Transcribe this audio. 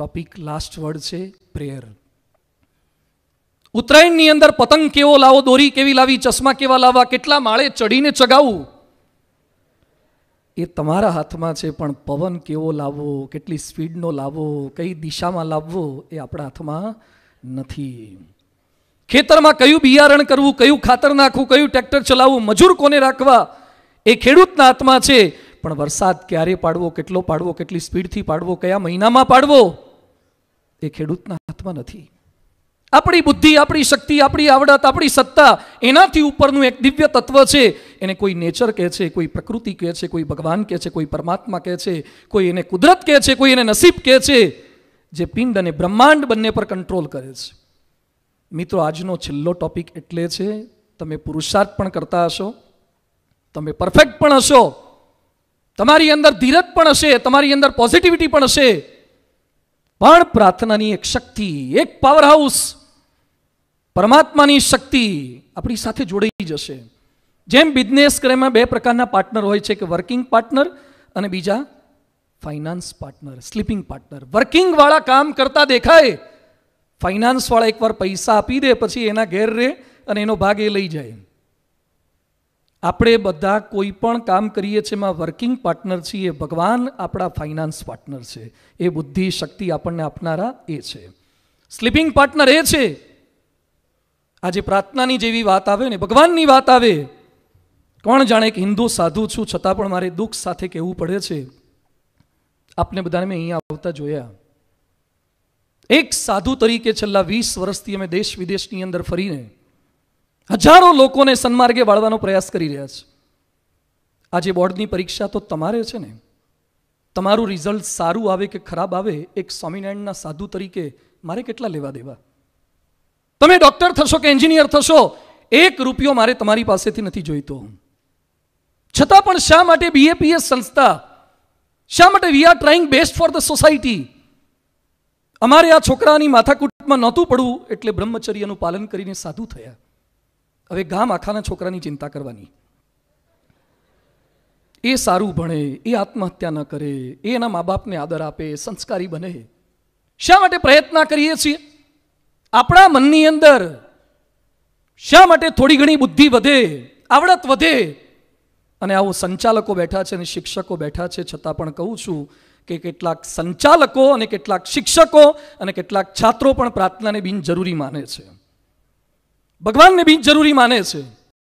topic last word છે prayer ઉત્તરાયણની અંદર પતંગ કેવો લાવો દોરી કેવી લાવી ચશ્મા કેવા લાવવા કેટલા માળે ચડીને ચગાવવું એ તમારા હાથમાં છે પણ પવન કેવો લાવવો કેટલી સ્પીડનો લાવવો કઈ દિશામાં લાવવો એ આપણા હાથમાં નથી ખેતરમાં કયું બિયારણ કરવું કયું ખાતર નાખવું કયું ટ્રેક્ટર ચલાવવું મજૂર કોને રાખવા એ ખેડૂતના હાથમાં છે પણ વરસાદ ક્યારે પાડવો કેટલો પાડવો કેટલી સ્પીડથી પાડવો કયા મહિનામાં પાડવો એ ખેડૂતના હાથમાં નથી આપણી બુદ્ધિ આપણી શક્તિ આપણી આવડત આપણી સત્તા એનાથી ઉપરનું એક દિવ્ય તત્વ છે એને કોઈ નેચર કહે છે કોઈ પ્રકૃતિ કહે છે કોઈ ભગવાન કહે છે કોઈ પરમાત્મા કહે છે કોઈ એને કુદરત કહે છે કોઈ એને નસીબ કહે છે જે પિંડ અને બ્રહ્માંડ બંને પર કંટ્રોલ કરે છે મિત્રો આજનો છેલ્લો ટોપિક એટલે છે તમે પુરુષાર્થ પણ કરતા હશો તમે પરફેક્ટ પણ હશો તમારી અંદર ધીરજ પણ હશે તમારી અંદર પોઝિટિવિટી પણ હશે પણ પ્રાર્થનાની એક શક્તિ એક પાવર હાઉસ પરમાત્માની શક્તિ આપણી સાથે જોડાઈ જશે જેમ બિઝનેસ કરેમાં બે પ્રકારના પાર્ટનર હોય છે કે વર્કિંગ પાર્ટનર અને બીજા ફાઇનાન્સ પાર્ટનર સ્લીપિંગ પાર્ટનર વર્કિંગવાળા કામ કરતા દેખાય ફાઇનાન્સવાળા એકવાર પૈસા આપી દે પછી એના ઘેર રહે અને એનો ભાગ એ લઈ જાય આપણે બધા કોઈ પણ કામ કરીએ છીએ એમાં વર્કિંગ પાર્ટનર છીએ ભગવાન આપણા ફાઇનાન્સ પાર્ટનર છે એ બુદ્ધિ શક્તિ આપણને આપનારા એ છે સ્લીપિંગ પાર્ટનર એ છે આજે પ્રાર્થનાની જેવી વાત આવે ને ભગવાનની વાત આવે કોણ જાણે એક હિન્દુ સાધુ છું છતાં પણ મારે દુઃખ સાથે કહેવું પડે છે આપને બધાને મેં અહીંયા આવતા જોયા એક સાધુ તરીકે છેલ્લા વીસ વર્ષથી અમે દેશ વિદેશની અંદર ફરીને હજારો લોકોને સન્માર્ગે વાળવાનો પ્રયાસ કરી રહ્યા છે આજે બોર્ડની પરીક્ષા તો તમારે છે ને તમારું રિઝલ્ટ સારું આવે કે ખરાબ આવે એક સ્વામિનારાયણના સાધુ તરીકે મારે કેટલા લેવા દેવા તમે ડોક્ટર થશો કે એન્જિનિયર થશો એક રૂપિયો મારે તમારી પાસેથી નથી જોઈતો છતાં પણ શા માટે બીએપીએસ સંસ્થા શા માટે we are trying best for the society અમારે આ છોકરાની માથાકૂટમાં નહોતું પડવું એટલે બ્રહ્મચર્યનું પાલન કરીને સાધુ થયા હવે ગામ આખાના છોકરાની ચિંતા કરવાની એ સારું ભણે એ આત્મહત્યા ન કરે એ એના મા બાપને આદર આપે સંસ્કારી બને શા માટે પ્રયત્ન કરીએ છીએ આપણા મનની અંદર શા માટે થોડી ઘણી બુદ્ધિ વધે આવડત વધે અને આવો સંચાલકો બેઠા છે અને શિક્ષકો બેઠા છે છતાં પણ કહું છું કે કેટલાક સંચાલકો અને કેટલાક શિક્ષકો અને કેટલાક છાત્રો પણ પ્રાર્થનાને બિનજરૂરી માને છે ભગવાનને બીજ જરૂરી માને છે